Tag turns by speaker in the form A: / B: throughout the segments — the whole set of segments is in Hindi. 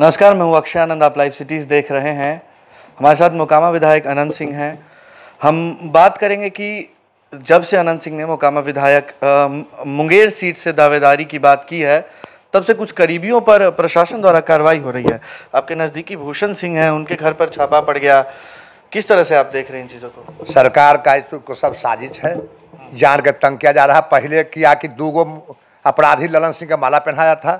A: नमस्कार मैं हूँ अक्षय आनंद आप लाइव सिटीज़ देख रहे हैं हमारे साथ मोकामा विधायक अनंत सिंह हैं हम बात करेंगे कि जब से अनंत सिंह ने मोकामा विधायक मुंगेर सीट से दावेदारी की बात की है तब से कुछ करीबियों पर प्रशासन द्वारा कार्रवाई हो रही है आपके नज़दीकी भूषण सिंह हैं उनके घर पर छापा पड़ गया किस तरह से आप देख रहे हैं इन चीज़ों
B: को सरकार का इस सब साजिश है जान के तंग किया जा रहा पहले किया कि दो गो अपराधी ललन सिंह का माला पहनाया था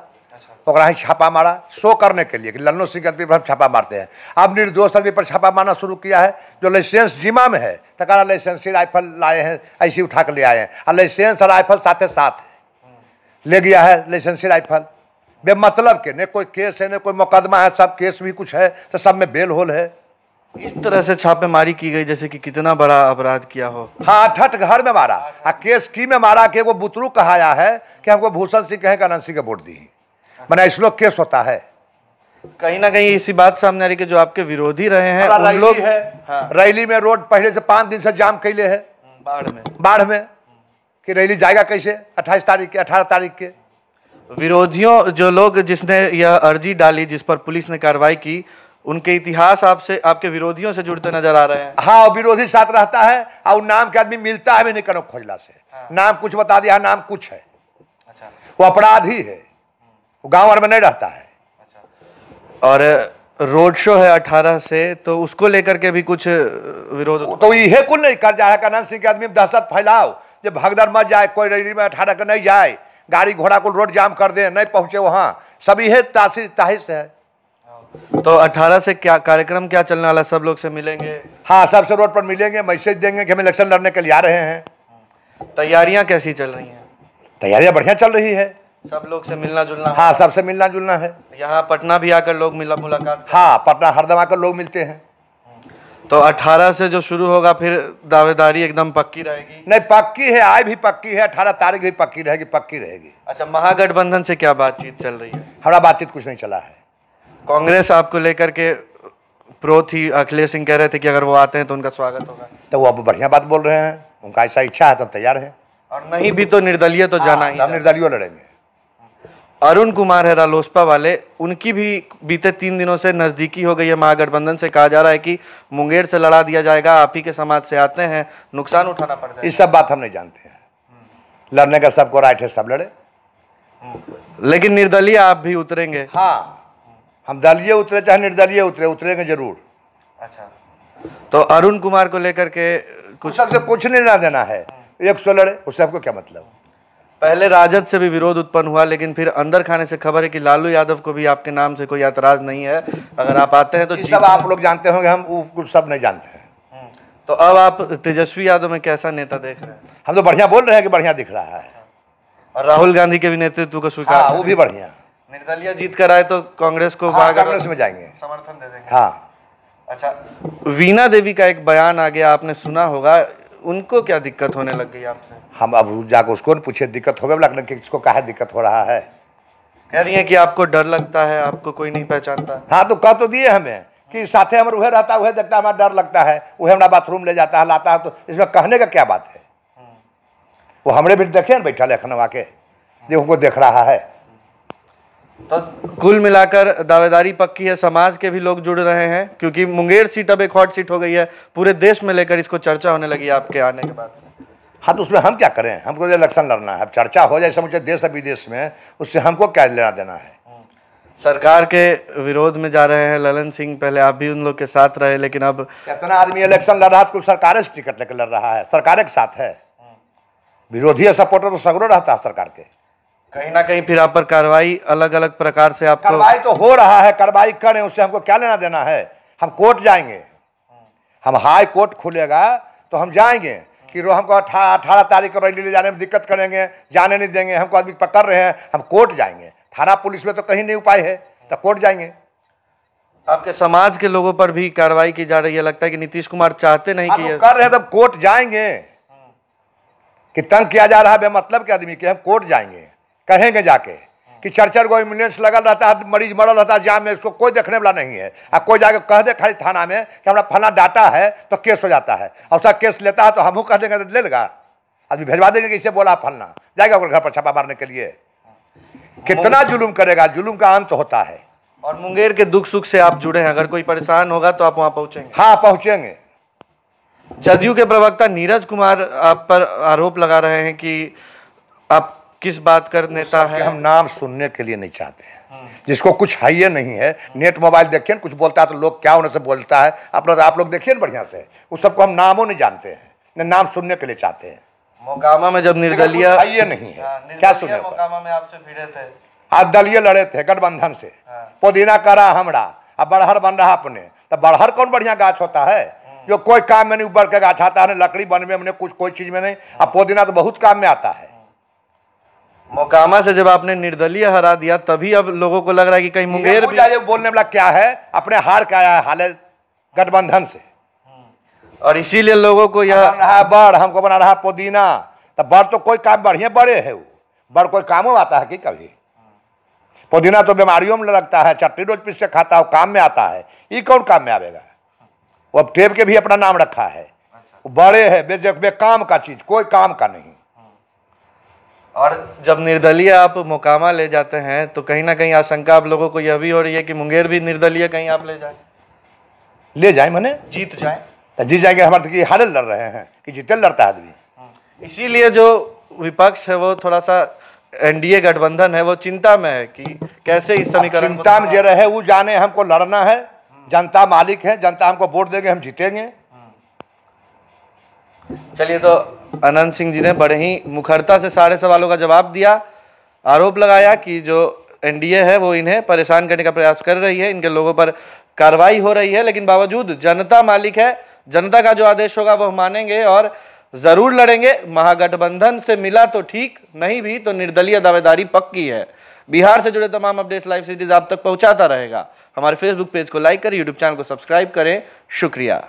B: ओकरा छापा मारा शो करने के लिए कि लल्लू सिंह आदमी पर हम छापा मारते हैं अब निर्दोष आदमी पर छापा मारना शुरू किया है जो लाइसेंस जिमा में है तकारा लाइसेंसी राइफल लाए हैं ऐसी उठा कर ले आए हैं और लाइसेंस और राइफल साथे साथ है ले गया है लाइसेंसी राइफल बे मतलब के न कोई केस है न कोई मुकदमा है सब केस भी कुछ है तो सब में बेल होल है इस तरह से छापेमारी की गई जैसे कि कितना बड़ा अपराध किया हो हाँ ठट घर में मारा आ केस की में मारा के वो बुतरू कहाया है कि हमको भूषण सिंह कहें अनंत सिंह के वोट दी मैंने श्लोक केस होता है
A: कहीं ना कहीं इसी बात सामने आ रही कि जो आपके विरोधी रहे हैं उन लोग है हाँ। रैली में
B: रोड पहले से पांच दिन से जाम कैले है हम्म, बाढ़ में बाढ़ में कि रैली जाएगा कैसे अट्ठाईस तारीख के अठारह तारीख के
A: विरोधियों जो लोग जिसने यह अर्जी डाली जिस पर पुलिस ने कार्रवाई की उनके इतिहास आपसे आपके विरोधियों से जुड़ते नजर आ रहे हैं हाँ
B: विरोधी साथ रहता है और नाम के आदमी मिलता है भी नहीं करो खोजला से हाँ। नाम कुछ बता दिया हाँ, नाम कुछ है अच्छा वो अपराध ही है वो गांव वाले में नहीं रहता है
A: अच्छा। और रोड शो है अठारह से तो उसको लेकर के भी कुछ विरोध तो ये
B: कुल नहीं कर जाए कन्हन सिंह के आदमी दहशत फैलाओ जब भगदर मत जाए कोई रैली में अठारह का नहीं जाए गाड़ी घोड़ा को रोड जाम कर दे नहीं पहुंचे वहाँ सब ये तासी ताहिश है
A: हाँ। तो अठारह से क्या कार्यक्रम क्या चलने वाला सब लोग से मिलेंगे हाँ सबसे
B: रोड पर मिलेंगे मैसेज देंगे कि हम इलेक्शन लड़ने के लिए आ रहे हैं हाँ। तैयारियां कैसी चल रही हैं तैयारियां बढ़िया चल रही है सब लोग से मिलना जुलना हाँ सबसे मिलना जुलना है यहाँ पटना भी आकर लोग मिला मुलाकात हाँ पटना हरदम आकर लोग मिलते हैं
A: तो 18 से जो शुरू होगा फिर दावेदारी एकदम पक्की रहेगी नहीं पक्की है आय भी पक्की है 18 तारीख भी पक्की रहेगी पक्की रहेगी अच्छा महागठबंधन से क्या बातचीत चल रही है हमारा बातचीत कुछ नहीं चला है कांग्रेस आपको लेकर के प्रो थी अखिलेश सिंह कह रहे थे कि अगर वो आते हैं तो उनका
B: स्वागत होगा तो वो अब बढ़िया बात बोल रहे हैं उनका ऐसा इच्छा है तो तैयार है
A: और नहीं भी तो निर्दलीय तो जाना ही हाँ, निर्दलीय
B: लड़ेंगे अरुण कुमार है रालोसपा वाले उनकी भी
A: बीते तीन दिनों से नज़दीकी हो गई है महागठबंधन से कहा जा रहा है कि मुंगेर से लड़ा दिया जाएगा आप ही के समाज से आते हैं नुकसान उठाना पड़ता है इस सब बात हम नहीं जानते हैं
B: लड़ने का सबको राइट है सब लड़े लेकिन निर्दलीय आप भी उतरेंगे हाँ हम दलीय उतरे चाहे निर्दलीय उतरे उतरेंगे जरूर अच्छा तो अरुण कुमार को लेकर के कुछ सबसे कुछ निर्णय देना है एक सौ लड़े उससे आपको क्या मतलब
A: पहले राजद से भी विरोध उत्पन्न हुआ लेकिन फिर अंदर खाने से खबर है कि लालू यादव को भी आपके नाम से
B: कोई ऐतराज नहीं है अगर आप आते हैं तो सब आप लोग जानते होंगे हम कुछ सब नहीं जानते हैं
A: तो अब आप तेजस्वी यादव में कैसा नेता देख रहे हैं
B: हम तो बढ़िया बोल रहे हैं कि बढ़िया दिख रहा है
A: और राहुल गांधी के भी नेतृत्व को स्वीकार हाँ, वो भी बढ़िया निर्दलीय जीत कर आए तो कांग्रेस को हाँ, कांग्रेस में जाएंगे समर्थन दे देंगे हाँ अच्छा वीणा देवी का एक बयान आ
B: गया आपने सुना
A: होगा उनको क्या दिक्कत होने लग गई आपसे
B: हम अब जाकर उसको पूछे दिक्कत हो लग कि किसको कहा दिक्कत हो रहा है
A: कह रही है कि आपको डर लगता है आपको कोई
B: नहीं पहचानता हाँ तो कह तो दिए हमें कि साथे हमारे वह रहता वह देखता हमारा डर लगता है वह हमारा बाथरूम ले जाता है लाता है तो इसमें कहने का क्या बात है हम्म। वो हमारे भी देखे ना बैठा लेखन आके जो हमको देख रहा है
A: तो कुल मिलाकर दावेदारी पक्की है समाज के भी लोग जुड़ रहे हैं क्योंकि मुंगेर सीट अब एक हॉट सीट हो गई है पूरे देश
B: में लेकर इसको चर्चा होने लगी आपके आने के बाद से हाँ तो उसमें हम क्या करें हमको तो इलेक्शन लड़ना है अब चर्चा हो जाए समझे देश और विदेश में उससे हमको क्या लेना देना है सरकार के
A: विरोध में जा रहे हैं ललन सिंह पहले आप भी उन लोग के साथ रहे लेकिन अब
B: कितना आदमी इलेक्शन लड़ रहा है तो कुछ सरकार से टिकट लेकर लड़ रहा है सरकार के साथ है हाँ।
A: विरोधी सपोर्टर
B: तो सगड़ो रहता है सरकार के कहीं ना कहीं फिर आप पर कार्रवाई अलग अलग प्रकार से आप कार्रवाई तो हो रहा है कार्रवाई करें उससे हमको क्या लेना देना है हम कोर्ट जाएंगे हम हाई कोर्ट खुलेगा तो हम जाएंगे कि रो हमको अठारह तारीख को रैली ले जाने में दिक्कत करेंगे जाने नहीं देंगे हमको आदमी पकड़ रहे हैं हम कोर्ट जाएंगे थाना पुलिस में तो कहीं नहीं उपाय है तो कोर्ट जाएंगे
A: आपके समाज के लोगों पर भी कार्रवाई की जा रही है लगता है कि नीतीश कुमार चाहते नहीं कि कर रहे हैं
B: तब कोर्ट जाएंगे कि तंग किया जा रहा है मतलब के आदमी के हम कोर्ट जाएंगे कहेंगे जाके कि चार चार गो एम्बुलेंस लगल रहता है मरीज मरल रहता है जाम में उसको कोई देखने वाला नहीं है और कोई जाके कह दे खाली थाना में कि हमारा फला डाटा है तो केस हो जाता है और उसका केस लेता है तो हम कह देंगे तो ले लेगा आदमी भेजवा देंगे कि इसे बोला फलना जाएगा घर पर छापा मारने के लिए कितना जुलूम करेगा जुलूम का अंत होता है और मुंगेर के दुख सुख से आप जुड़े हैं अगर कोई परेशान होगा तो आप वहाँ पहुँचेंगे हाँ पहुँचेंगे
A: जदयू के प्रवक्ता नीरज कुमार आप पर आरोप लगा रहे हैं कि
B: आप किस बात कर नेता है हम नाम सुनने के लिए नहीं चाहते हैं हाँ। जिसको कुछ ये नहीं है हाँ। नेट मोबाइल देखिए कुछ बोलता है तो लोग क्या उनसे बोलता है अपना तो आप लोग देखिए ना बढ़िया से उस सबको हम नामों नहीं जानते हैं न नाम सुनने के लिए चाहते हैं मोकामा में जब निर्दलीय ये नहीं है हाँ,
A: क्या सुने मोकामा में आपसे भिड़े थे
B: आप दलिए लड़े थे गठबंधन से पुदीना करा हमरा अब बड़हर बन रहा अपने तो बड़हर कौन बढ़िया गाछ होता है जो कोई काम में नहीं उबर के गाछ आता है लकड़ी बनने में कुछ कोई चीज़ में नहीं अब पुदीना तो बहुत काम में आता है
A: मोकामा से जब आपने निर्दलीय हरा दिया तभी अब लोगों को लग रहा है कि कहीं मुंगेर भी
B: बोलने वाला क्या है अपने हार का आया हाल गठबंधन से और इसीलिए लोगों को यह रहा है बड़ हमको बना रहा पुदीना तो बड़ तो कोई काम बढ़िया बड़े है वो बड़ कोई कामों आता है कि कभी पुदीना तो बीमारियों में लगता है चट्टी रोज पीछे खाता है काम में आता है ये कौन काम में आवेगा वो अब टेप के भी अपना नाम रखा है अच्छा। बड़े है बेजे बेकाम का चीज कोई काम का नहीं
A: और जब निर्दलीय आप मोकामा ले जाते हैं तो कहीं ना कहीं आशंका आप लोगों को यह भी हो रही है कि मुंगेर भी निर्दलीय कहीं आप ले जाए ले जाए मैंने जीत जाए जीत जाएंगे हमारे तो कि हारे लड़ रहे हैं कि जीतल लड़ता आदमी हाँ। इसीलिए जो विपक्ष है वो थोड़ा सा एनडीए गठबंधन है वो चिंता में है कि कैसे इस समीकरण चिंता में जे रहे
B: वो जाने हमको लड़ना है हाँ। जनता मालिक है जनता हमको वोट देंगे हम जीतेंगे हाँ।
A: चलिए तो अनंत सिंह जी ने बड़े ही मुखरता से सारे सवालों का जवाब दिया आरोप लगाया कि जो एनडीए है वो इन्हें परेशान करने का प्रयास कर रही है इनके लोगों पर कार्रवाई हो रही है लेकिन बावजूद जनता मालिक है जनता का जो आदेश होगा वो मानेंगे और ज़रूर लड़ेंगे महागठबंधन से मिला तो ठीक नहीं भी तो निर्दलीय दावेदारी पक्की है बिहार से जुड़े तमाम अपडेट्स लाइव सीरीज आप तक पहुंचाता रहेगा हमारे फेसबुक पेज को लाइक करें यूट्यूब चैनल को सब्सक्राइब करें शुक्रिया